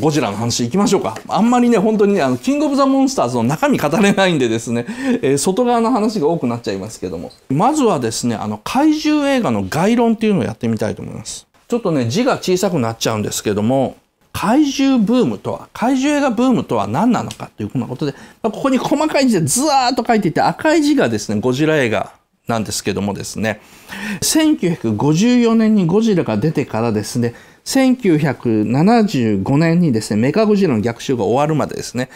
ゴジラの話いきましょうか。あんまりね、本当にね、あの、キングオブザモンスターズの中身語れないんでですね、えー、外側の話が多くなっちゃいますけども。まずはですね、あの、怪獣映画の概論っていうのをやってみたいと思います。ちょっとね、字が小さくなっちゃうんですけども、怪獣ブームとは、怪獣映画ブームとは何なのかというなことで、ここに細かい字でずワーっと書いていて、赤い字がですね、ゴジラ映画なんですけどもですね、1954年にゴジラが出てからですね、1975年にですね、メカゴジラの逆襲が終わるまでですね、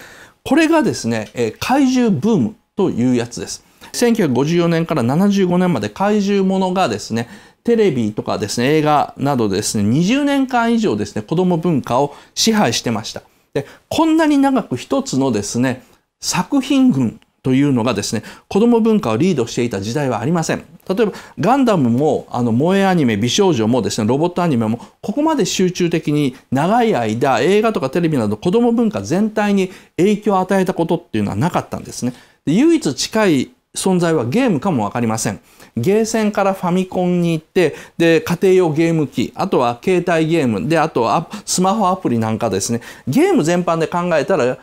これがですね、怪獣ブームというやつです。1954年から75年まで怪獣ものがですね、テレビとかですね、映画などですね、20年間以上ですね、子供文化を支配してました。で、こんなに長く一つのですね、作品群というのがですね、子供文化をリードしていた時代はありません。例えば、ガンダムも、あの、萌えアニメ、美少女もですね、ロボットアニメも、ここまで集中的に長い間、映画とかテレビなど子供文化全体に影響を与えたことっていうのはなかったんですね。で唯一近い存在はゲームかもわかりません。ゲーセンからファミコンに行って、で、家庭用ゲーム機、あとは携帯ゲーム、で、あとはスマホアプリなんかですね、ゲーム全般で考えたら、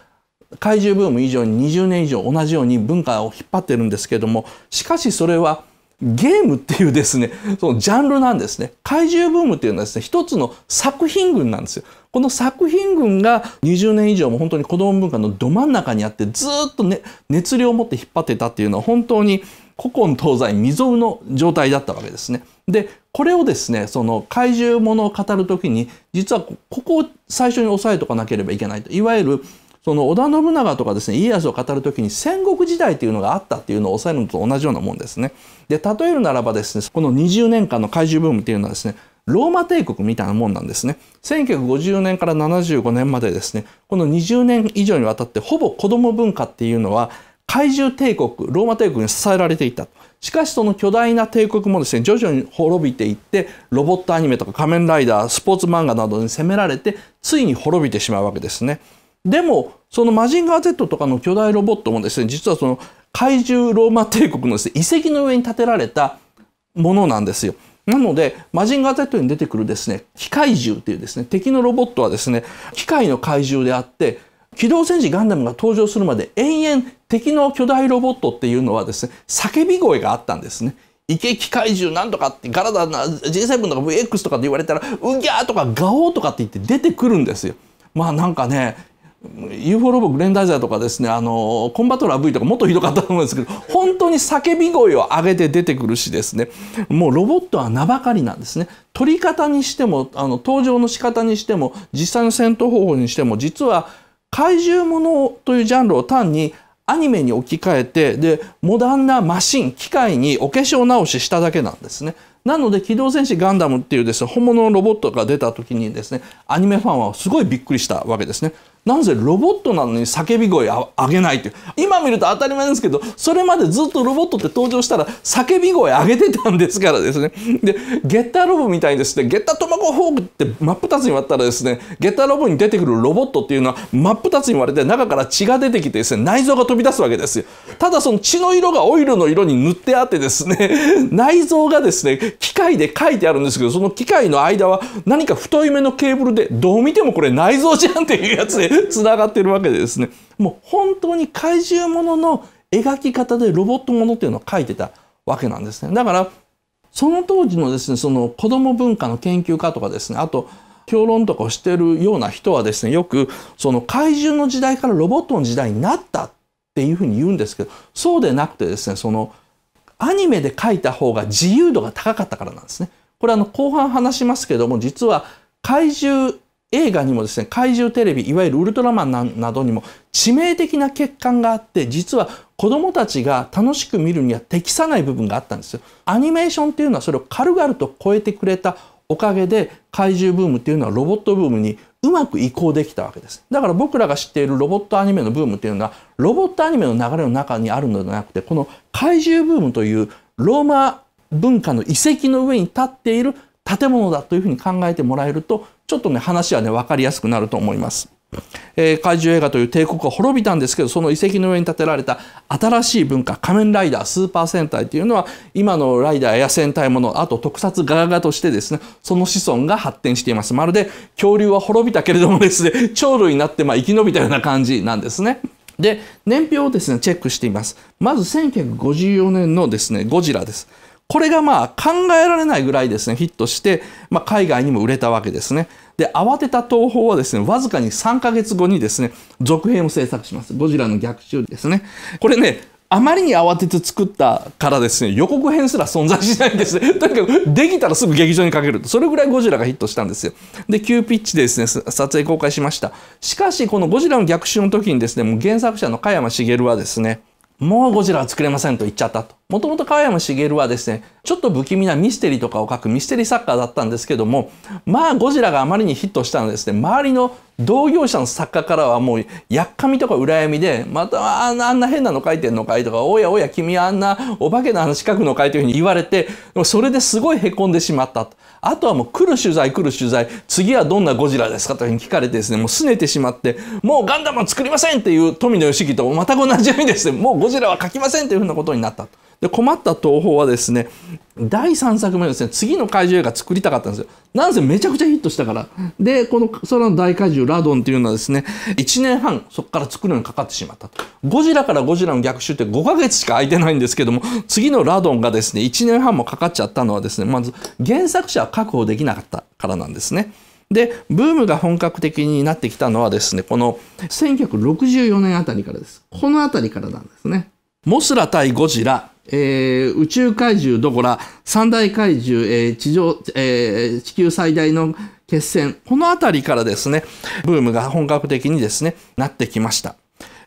怪獣ブーム以上に20年以上同じように文化を引っ張ってるんですけどもしかしそれはゲームっていうですね、そのジャンルなんですね。怪獣ブームっていうのはですね、一つの作品群なんですよ。この作品群が20年以上も本当に子供文化のど真ん中にあってずっと、ね、熱量を持って引っ張ってたっていうのは本当に古今東西未曾有の状態だったわけですね。で、これをですね、その怪獣ものを語るときに、実はここを最初に押さえとかなければいけないと。いわゆるその織田信長とかですね家康を語る時に戦国時代というのがあったっていうのを抑えるのと同じようなもんですね。で例えるならばですねこの20年間の怪獣ブームっていうのはですねローマ帝国みたいなもんなんですね。1950年から75年までですね、この20年以上にわたってほぼ子供文化っていうのは怪獣帝国、ローマ帝国に支えられていた。しかしその巨大な帝国もですね、徐々に滅びていって、ロボットアニメとか仮面ライダー、スポーツ漫画などに攻められて、ついに滅びてしまうわけですね。でも、そのマジンガー Z とかの巨大ロボットもですね、実はその怪獣ローマ帝国のですね、遺跡の上に建てられたものなんですよ。なので、マジンガー Z に出てくるですね、機械獣っていうですね、敵のロボットはですね、機械の怪獣であって、機動戦士ガンダムが登場するまで延々敵の巨大ロボットっていうのはですね、叫び声があったんですね。イケ機怪獣なんとかってガラダな G7 とか VX とかって言われたら、うぎゃーとかガオーとかって言って出てくるんですよ。まあなんかね、UFO ロボグレンダイザーとかですねあのコンバトラー V とかもっとひどかったと思うんですけど本当に叫び声を上げて出てくるしですねもうロボットは名ばかりなんですね取り方にしてもあの登場の仕方にしても実際の戦闘方法にしても実は怪獣ものというジャンルを単にアニメに置き換えてでモダンなマシン機械にお化粧直ししただけなんですね。なので、機動戦士ガンダムっていうですね、本物のロボットが出た時にですね、アニメファンはすごいびっくりしたわけですね。なぜロボットなのに叫び声を上げないっていう今見ると当たり前ですけどそれまでずっとロボットって登場したら叫び声上げてたんですからですねでゲッターロボみたいにですねゲッタートマコフォークって真っ二つに割ったらですねゲッターロボに出てくるロボットっていうのは真っ二つに割れて中から血が出てきてですね内臓が飛び出すわけですよただその血の色がオイルの色に塗ってあってですね内臓がですね機械で書いてあるんですけどその機械の間は何か太い目のケーブルでどう見てもこれ内臓じゃんっていうやつでつながってるわけでですねもう本当に怪獣ものの描き方でロボットものっていうのを描いてたわけなんですね。だからその当時のですねその子ども文化の研究家とかですねあと評論とかをしてるような人はですねよくその怪獣の時代からロボットの時代になったっていうふうに言うんですけどそうでなくてですねそのアニメで描いた方が自由度が高かったからなんですね。これあの後半話しますけども実は怪獣映画にもですね、怪獣テレビ、いわゆるウルトラマンなどにも致命的な欠陥があって、実は子供たちが楽しく見るには適さない部分があったんですよ。アニメーションっていうのはそれを軽々と超えてくれたおかげで怪獣ブームっていうのはロボットブームにうまく移行できたわけです。だから僕らが知っているロボットアニメのブームっていうのはロボットアニメの流れの中にあるのではなくてこの怪獣ブームというローマ文化の遺跡の上に立っている建物だというふうに考えてもらえるとちょっとね、話はね、分かりやすくなると思います。えー、怪獣映画という帝国は滅びたんですけどその遺跡の上に建てられた新しい文化仮面ライダースーパー戦隊というのは今のライダーや戦隊ものあと特撮ガガガとしてですねその子孫が発展していますまるで恐竜は滅びたけれどもですね鳥 類になってまあ生き延びたような感じなんですね。で年表をですねチェックしていますまず1954年のですねゴジラですこれがまあ考えられないぐらいですね、ヒットして、まあ、海外にも売れたわけですね。で、慌てた東宝はですね、わずかに3ヶ月後にですね、続編を制作します。ゴジラの逆襲ですね。これね、あまりに慌てて作ったからですね、予告編すら存在しないんですね。とにかく、できたらすぐ劇場にかけると。それぐらいゴジラがヒットしたんですよ。で、急ピッチでですね、撮影公開しました。しかし、このゴジラの逆襲の時にですね、もう原作者の加山茂はですね、もうゴジラは作れませんと言っちゃったと。もともと川山茂はですね、ちょっと不気味なミステリーとかを書くミステリー作家だったんですけども、まあゴジラがあまりにヒットしたのですね、周りの同業者の作家からはもうやっかみとか羨みで、またあんな変なの書いてんのかいとか、おやおや君はあんなお化けの話書くのかいというふうに言われて、それですごい凹んでしまった。あとはもう来る取材来る取材、次はどんなゴジラですかというふうに聞かれてですね、もう拗ねてしまって、もうガンダムを作りませんっていう富野義樹とまた同じようにですね、もうゴジラは書きませんというふうなことになったと。で困った東宝はですね第3作目のですね次の怪獣映画作りたかったんですよなんせめちゃくちゃヒットしたからでこの空の大怪獣ラドンっていうのはですね1年半そこから作るのにかかってしまったゴジラからゴジラの逆襲って5ヶ月しか空いてないんですけども次のラドンがですね1年半もかかっちゃったのはですねまず原作者は確保できなかったからなんですねで、ブームが本格的になってきたのはですね、この1964年あたりからです。このあたりからなんですね。モスラ対ゴジラ、えー、宇宙怪獣どこら三大怪獣、えー、地上、えー、地球最大の決戦この辺りからですねブームが本格的にですねなってきました。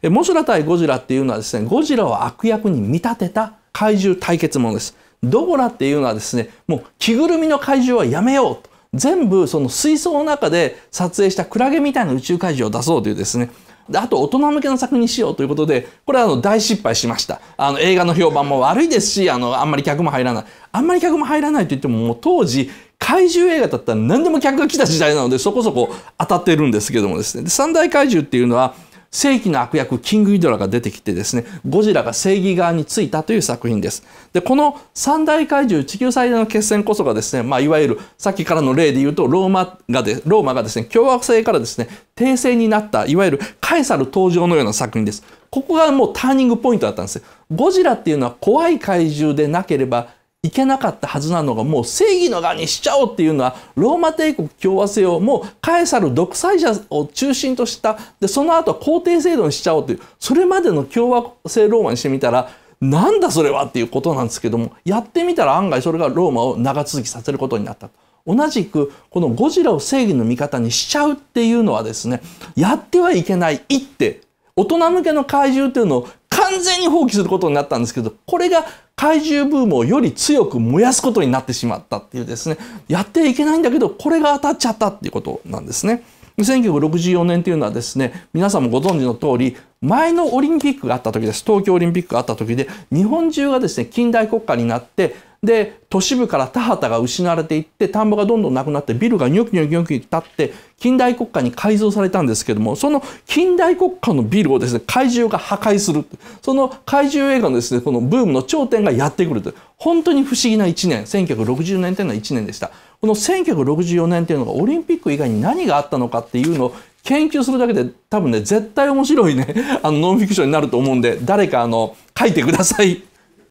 えモスラ対ゴジラっていうのはですねゴジラを悪役に見立てた怪獣対決ものです。ドゴラっていうのはですねもう着ぐるみの怪獣はやめようと全部その水槽の中で撮影したクラゲみたいな宇宙怪獣を出そうというですねで、あと大人向けの作品にしようということで、これはあの大失敗しました。あの映画の評判も悪いですし、あの、あんまり客も入らない。あんまり客も入らないと言っても、もう当時、怪獣映画だったら何でも客が来た時代なので、そこそこ当たってるんですけどもですね。で、三大怪獣っていうのは、正規の悪役、キングギドラが出てきてですね、ゴジラが正義側についたという作品です。で、この三大怪獣、地球最大の決戦こそがですね、まあ、いわゆる、さっきからの例で言うと、ローマがで、ローマがですね、共和制からですね、帝政になった、いわゆるカエサル登場のような作品です。ここがもうターニングポイントだったんです。ゴジラっていうのは怖い怪獣でなければ、いけなかったはずなのがもう正義の側にしちゃおうっていうのはローマ帝国共和制をもうカエサル独裁者を中心としたでその後皇帝制度にしちゃおうというそれまでの共和制ローマにしてみたらなんだそれはっていうことなんですけどもやってみたら案外それがローマを長続きさせることになった同じくこのゴジラを正義の味方にしちゃうっていうのはですねやってはいけない一手大人向けの怪獣というのを完全に放棄することになったんですけどこれが怪獣ブームをより強く燃やすことになってしまったっていうですね、やってはいけないんだけど、これが当たっちゃったっていうことなんですね。1964年というのはですね、皆さんもご存知の通り、前のオリンピックがあった時です。東京オリンピックがあった時で、日本中がですね、近代国家になって、で、都市部から田畑が失われていって、田んぼがどんどんなくなって、ビルがニョキニョキニョキ立って、近代国家に改造されたんですけども、その近代国家のビルをですね、怪獣が破壊する。その怪獣映画のですね、このブームの頂点がやってくるという、本当に不思議な1年、1960年というのは1年でした。この1964年というのがオリンピック以外に何があったのかっていうのを研究するだけで多分ね、絶対面白いね、あの、ノンフィクションになると思うんで、誰かあの、書いてください。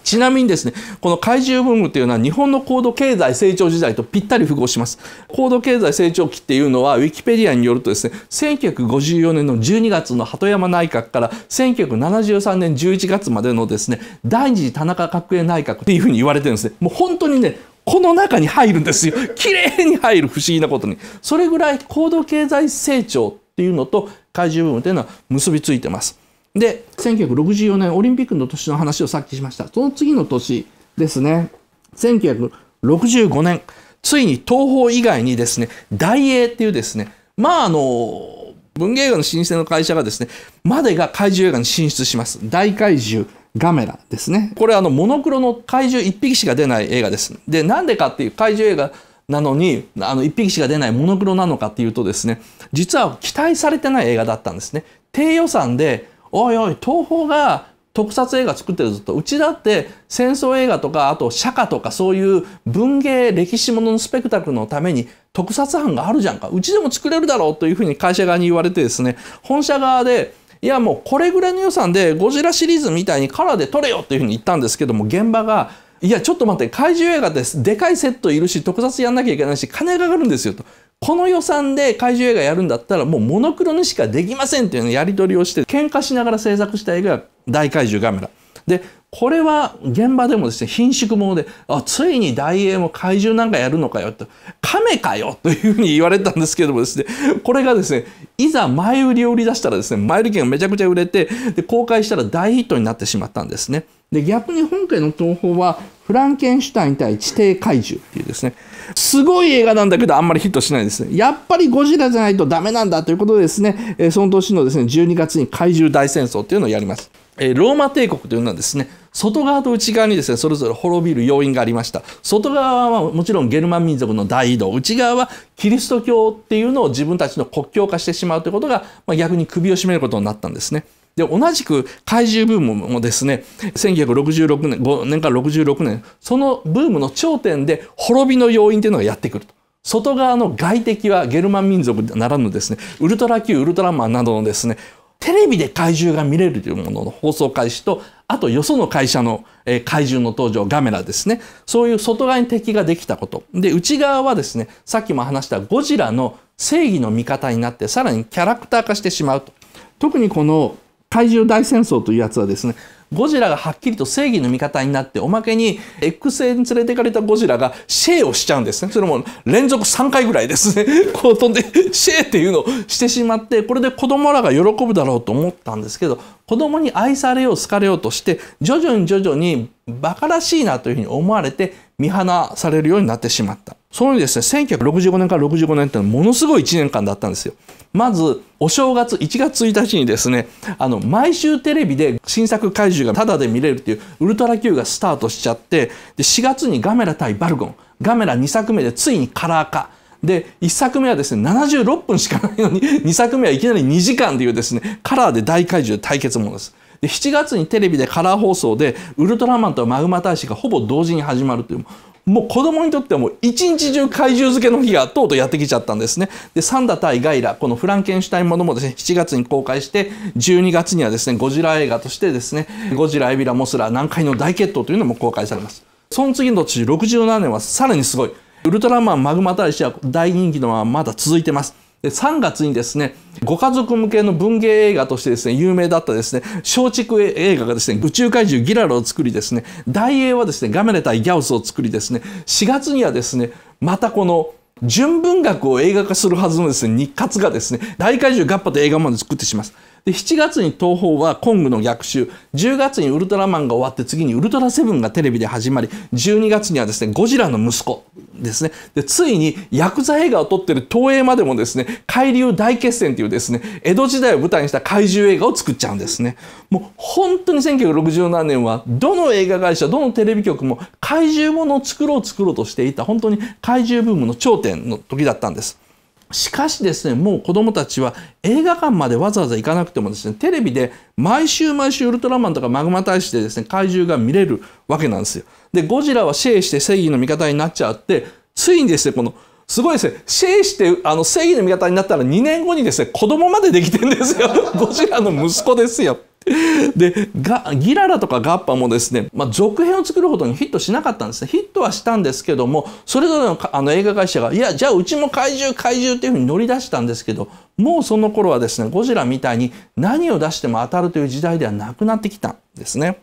ちなみにですね、この怪獣ブームっていうのは日本の高度経済成長時代とぴったり符合します。高度経済成長期っていうのは、ウィキペディアによるとですね、1954年の12月の鳩山内閣から1973年11月までのですね、第二次田中角栄内閣っていうふうに言われてるんですね。もう本当にね、この中に入るんですよ。綺麗に入る不思議なことに。それぐらい高度経済成長っていうのと怪獣ブームっていうのは結びついてます。で、1964年オリンピックの年の話をさっきしました。その次の年ですね、1965年、ついに東宝以外にですね、大英っていうですね、まああの、文芸映画の新生の会社がですね、までが怪獣映画に進出します。大怪獣。ガメラですね。これあの、モノクロの怪獣1匹しか出ない映画です。で、なんでかっていう怪獣映画なのに、あの、1匹しか出ないモノクロなのかっていうとですね、実は期待されてない映画だったんですね。低予算で、おいおい、東宝が特撮映画作ってるずっと。うちだって戦争映画とか、あと釈迦とかそういう文芸歴史もののスペクタクルのために特撮班があるじゃんか。うちでも作れるだろうというふうに会社側に言われてですね、本社側で、いやもうこれぐらいの予算でゴジラシリーズみたいにカラーで撮れよというふうに言ったんですけども、現場が、いや、ちょっと待って、怪獣映画です。でかいセットいるし、特撮やんなきゃいけないし、金がかかるんですよと。この予算で怪獣映画やるんだったらもうモノクロにしかできませんっていうやり取りをして喧嘩しながら制作した映画が大怪獣ガメラ。で、これは現場でもですね、貧縮者で、あ、ついに大英も怪獣なんかやるのかよと、亀かよというふうに言われたんですけどもですね、これがですね、いざ前売りを売り出したらですね、前売り券がめちゃくちゃ売れて、で、公開したら大ヒットになってしまったんですね。で、逆に本家の東宝は、フランケンシュタイン対地底怪獣っていうですね、すごい映画なんだけどあんまりヒットしないですね。やっぱりゴジラじゃないとダメなんだということでですね、その年のですね、12月に怪獣大戦争っていうのをやります。ローマ帝国というのはですね、外側と内側にですね、それぞれ滅びる要因がありました。外側はもちろんゲルマン民族の大移動、内側はキリスト教っていうのを自分たちの国境化してしまうということが、まあ、逆に首を絞めることになったんですね。で、同じく怪獣ブームもですね、1966年、5年から66年、そのブームの頂点で滅びの要因というのがやってくると。外側の外敵はゲルマン民族ならぬですね、ウルトラ級、ウルトラマンなどのですね、テレビで怪獣が見れるというものの放送開始と、あとよその会社の怪獣の登場、ガメラですね。そういう外側に敵ができたこと。で、内側はですね、さっきも話したゴジラの正義の味方になって、さらにキャラクター化してしまうと。特にこの怪獣大戦争というやつはですねゴジラがはっきりと正義の味方になっておまけに X 線に連れてかれたゴジラがシェーをしちゃうんですねそれも連続3回ぐらいですね こう飛んでシェーっていうのをしてしまってこれで子供らが喜ぶだろうと思ったんですけど子供に愛されよう好かれようとして徐々に徐々にバカらしいなというふうに思われて見放されるようになってしまった。そのようにですね、1965年から65年ってのはものすごい1年間だったんですよ。まず、お正月1月1日にですね、あの、毎週テレビで新作怪獣がタダで見れるっていうウルトラ Q がスタートしちゃって、で、4月にガメラ対バルゴン、ガメラ2作目でついにカラー化。で、1作目はですね、76分しかないのに、2 作目はいきなり2時間というですね、カラーで大怪獣対決ものです。で7月にテレビでカラー放送でウルトラマンとマグマ大使がほぼ同時に始まるというもう子供にとってはもう一日中怪獣漬けの日がとうとうやってきちゃったんですね。で、サンダ対ガイラ、このフランケンシュタインものもですね、7月に公開して、12月にはですね、ゴジラ映画としてですね、ゴジラ、エビラ、モスラ、南海の大決闘というのも公開されます。その次の年、67年はさらにすごい。ウルトラマン、マグマ大使は大人気のまままだ続いてます。で3月にですねご家族向けの文芸映画としてですね有名だったですね松竹映画がですね宇宙怪獣ギララを作りですね大英はですねガメレ対ギャオスを作りですね4月にはですねまたこの純文学を映画化するはずのですね日活がですね大怪獣ガッパと映画まで作ってしまいます。で、7月に東宝はコングの逆襲、10月にウルトラマンが終わって次にウルトラセブンがテレビで始まり、12月にはですね、ゴジラの息子ですね。で、ついにヤクザ映画を撮ってる東映までもですね、海流大決戦というですね、江戸時代を舞台にした怪獣映画を作っちゃうんですね。もう本当に1967年は、どの映画会社、どのテレビ局も怪獣ものを作ろう作ろうとしていた、本当に怪獣ブームの頂点の時だったんです。しかしですね、もう子供たちは映画館までわざわざ行かなくてもですね、テレビで毎週毎週ウルトラマンとかマグマ大使でですね、怪獣が見れるわけなんですよ。で、ゴジラはシェイして正義の味方になっちゃって、ついにですね、この、すごいですね、シェイして、あの、正義の味方になったら2年後にですね、子供までできてんですよ。ゴジラの息子ですよ。でギララとかガッパもですね、まあ、続編を作るほどにヒットしなかったんですねヒットはしたんですけどもそれぞれのあの映画会社がいやじゃあうちも怪獣怪獣っていうふうに乗り出したんですけどもうその頃はですねゴジラみたいに何を出しても当たるという時代ではなくなってきたんですね。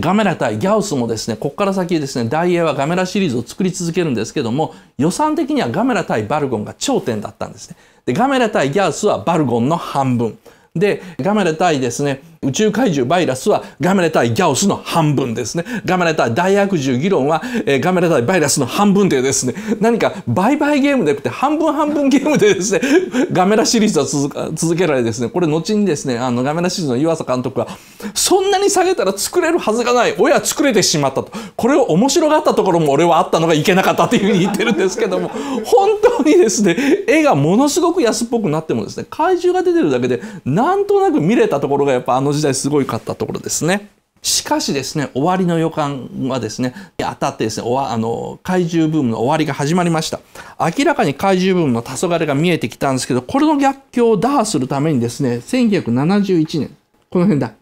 ガメラ対ギャオスもですね、ここから先ですね、ダイエーはガメラシリーズを作り続けるんですけども、予算的にはガメラ対バルゴンが頂点だったんですね。で、ガメラ対ギャオスはバルゴンの半分。で、ガメラ対ですね、宇宙怪獣バイラスはガメラ対ギャオスの半分ですね。ガメラ対大悪獣議論は、えー、ガメラ対バイラスの半分でですね、何か倍々ゲームでなくて半分半分ゲームでですね、ガメラシリーズは続続けられですね、これ後にですね、あのガメラシリーズの湯浅監督は、そんなに下げたら作れるはずがない、親作れてしまったと。これを面白がったところも俺はあったのがいけなかったというふうに言ってるんですけども、本当にですね、絵がものすごく安っぽくなってもですね、怪獣が出てるだけで、なんとなく見れたところがやっぱあの時代すごいかったところですね。しかしですね、終わりの予感はですね、当たってですね、あの怪獣ブームの終わりが始まりました。明らかに怪獣ブームの黄昏が見えてきたんですけど、これの逆境を打破するためにですね、1971年、この辺だ、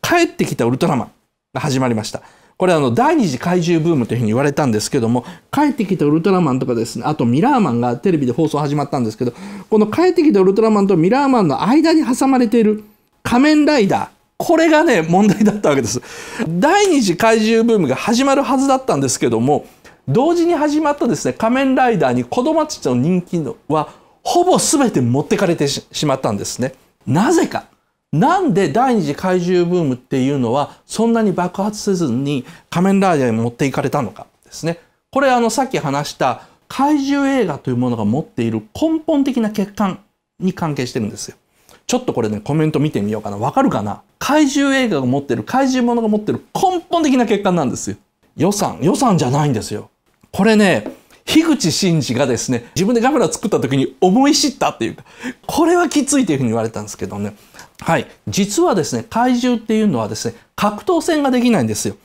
帰ってきたウルトラマンが始まりました。これあの第二次怪獣ブームというふうに言われたんですけども、帰ってきたウルトラマンとかですね、あとミラーマンがテレビで放送始まったんですけど、この帰ってきたウルトラマンとミラーマンの間に挟まれている仮面ライダー。これがね、問題だったわけです。第二次怪獣ブームが始まるはずだったんですけども、同時に始まったですね、仮面ライダーに子供たちの人気は、ほぼ全て持ってかれてしまったんですね。なぜか。なんで第二次怪獣ブームっていうのは、そんなに爆発せずに仮面ライダーに持っていかれたのかですね。これあの、さっき話した怪獣映画というものが持っている根本的な欠陥に関係してるんですよ。ちょっとこれね、コメント見てみようかな。わかるかな怪獣映画が持ってる、怪獣ものが持ってる根本的な欠陥なんですよ。予算、予算じゃないんですよ。これね、樋口真嗣がですね、自分でガメラ作った時に思い知ったっていうか、これはきついというふうに言われたんですけどね。はい。実はですね、怪獣っていうのはですね、格闘戦ができないんですよ。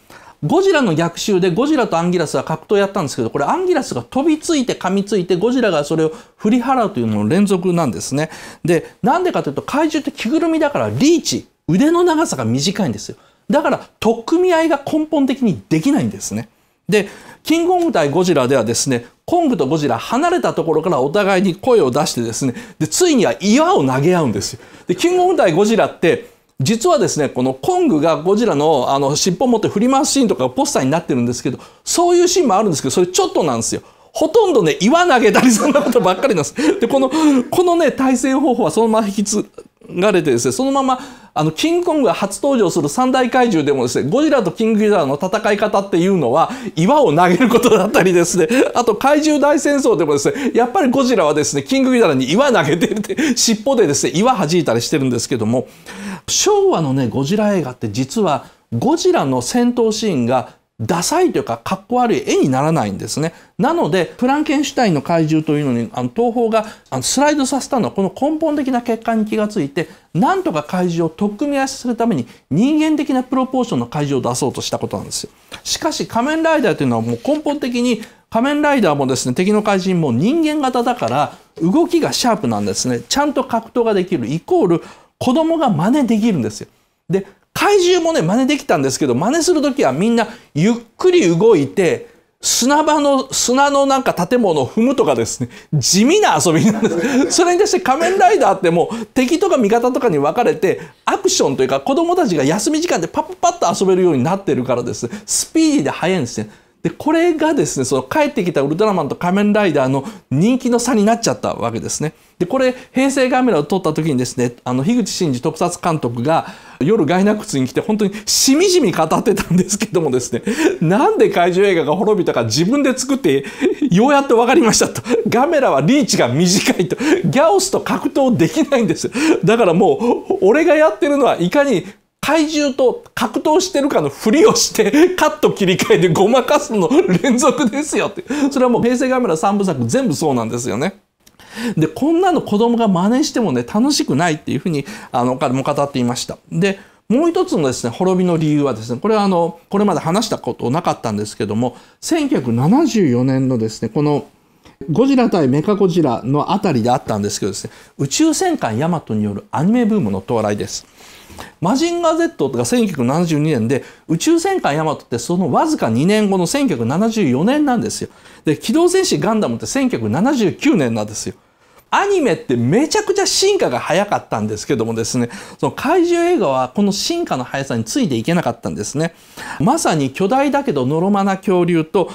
ゴジラの逆襲でゴジラとアンギラスは格闘やったんですけど、これアンギラスが飛びついて噛みついてゴジラがそれを振り払うというのの連続なんですね。で、なんでかというと怪獣って着ぐるみだからリーチ、腕の長さが短いんですよ。だから取っ組み合いが根本的にできないんですね。で、キングオンブ対ゴジラではですね、コングとゴジラ離れたところからお互いに声を出してですね、で、ついには岩を投げ合うんですよ。で、キングオンブ対ゴジラって実はですねこのコングがゴジラのあの尻尾持って振り回すシーンとかポスターになってるんですけどそういうシーンもあるんですけどそれちょっとなんですよ。ほとんどね、岩投げたりそんなことばっかりなんです。で、この、このね、対戦方法はそのまま引きつ、がれてですね、そのまま、あの、キングコングが初登場する三大怪獣でもですね、ゴジラとキングギドラの戦い方っていうのは、岩を投げることだったりですね、あと怪獣大戦争でもですね、やっぱりゴジラはですね、キングギドラに岩投げてるって、尻尾でですね、岩弾いたりしてるんですけども、昭和のね、ゴジラ映画って実は、ゴジラの戦闘シーンがダサいというか、かっこ悪い絵にならないんですね。なので、フランケンシュタインの怪獣というのに、あの、東方があのスライドさせたのは、この根本的な欠陥に気がついて、なんとか怪獣を取っ組み合わせするために、人間的なプロポーションの怪獣を出そうとしたことなんですよ。しかし、仮面ライダーというのはもう根本的に、仮面ライダーもですね、敵の怪人も人間型だから、動きがシャープなんですね。ちゃんと格闘ができる、イコール、子供が真似できるんですよ。で、怪獣もね真似できたんですけど真似する時はみんなゆっくり動いて砂場の砂のなんか建物を踏むとかですね地味な遊びなんです それに対して仮面ライダーってもう敵とか味方とかに分かれてアクションというか子どもたちが休み時間でパッパッと遊べるようになってるからですねスピーディーで速いんですね。で、これがですね、その帰ってきたウルトラマンと仮面ライダーの人気の差になっちゃったわけですね。で、これ、平成カメラを撮った時にですね、あの、樋口真嗣特撮監督が夜ガイナックスに来て本当にしみじみ語ってたんですけどもですね、なんで怪獣映画が滅びたか自分で作って、ようやっとわかりましたと。ガメラはリーチが短いと。ギャオスと格闘できないんです。だからもう、俺がやってるのはいかに怪獣と格闘してるかのふりをして カット切り替えてごまかすの連続ですよってそれはもう平成カメラ3部作全部そうなんですよね。でこんなの子供が真似してもね楽しくないっていうふうにあのも語っていました。でもう一つのですね滅びの理由はですねこれはあのこれまで話したことなかったんですけども1974年のですねこの「ゴジラ対メカゴジラのあたりであったんですけどですね、宇宙戦艦ヤマトによるアニメブームの到来です。マジンガー Z が1972年で宇宙戦艦ヤマトってそのわずか2年後の1974年なんですよ。で、機動戦士ガンダムって1979年なんですよ。アニメってめちゃくちゃ進化が早かったんですけどもですね、その怪獣映画はこの進化の速さについていけなかったんですね。まさに巨大だけどのろまな恐竜と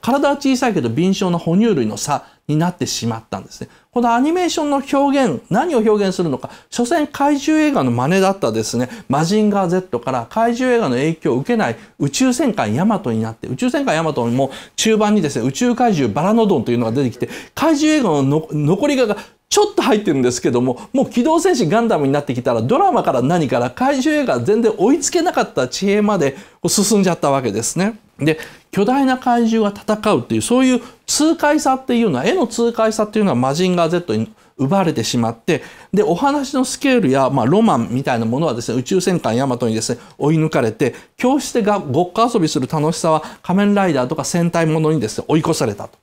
体は小さいけど敏捷な哺乳類の差になってしまったんですね。このアニメーションの表現、何を表現するのか、所詮怪獣映画の真似だったですね、マジンガー Z から怪獣映画の影響を受けない宇宙戦艦ヤマトになって、宇宙戦艦ヤマトも中盤にですね、宇宙怪獣バラノドンというのが出てきて、怪獣映画の残り画がちょっと入ってるんですけども、もう機動戦士ガンダムになってきたら、ドラマから何から怪獣映画全然追いつけなかった地平まで進んじゃったわけですね。で、巨大な怪獣が戦うという、そういう痛快さっていうのは、絵の痛快さっていうのはマジンガー Z に奪われてしまって、で、お話のスケールや、まあ、ロマンみたいなものはですね、宇宙戦艦ヤマトにですね、追い抜かれて、教室でがごっこ遊びする楽しさは、仮面ライダーとか戦隊ものにですね、追い越されたと。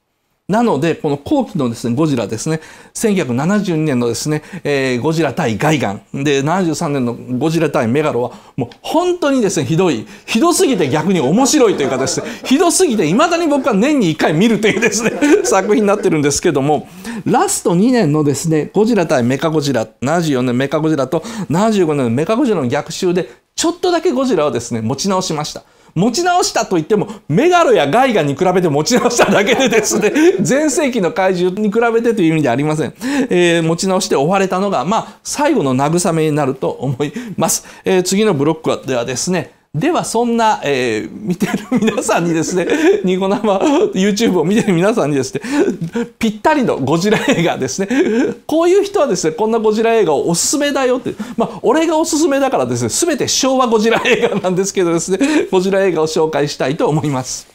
なので、この後期のですね、ゴジラですね、1972年のですね、えー、ゴジラ対ガイガン、で、73年のゴジラ対メガロは、もう本当にですね、ひどい、ひどすぎて逆に面白いというかですね、ひどすぎて、未だに僕は年に1回見るというですね、作品になってるんですけども、ラスト2年のですね、ゴジラ対メカゴジラ、74年メカゴジラと75年のメカゴジラの逆襲で、ちょっとだけゴジラをですね、持ち直しました。持ち直したといってもメガロやガイガに比べて持ち直しただけでですね全盛期の怪獣に比べてという意味ではありません、えー、持ち直して追われたのがまあ最後の慰めになると思います、えー、次のブロックではですねではそんな、えー、見てる皆さんにですね ニコ生 YouTube を見てる皆さんにですねぴったりのゴジラ映画ですねこういう人はですねこんなゴジラ映画をおすすめだよってまあ俺がおすすめだからですね全て昭和ゴジラ映画なんですけどですねゴジラ映画を紹介したいと思います。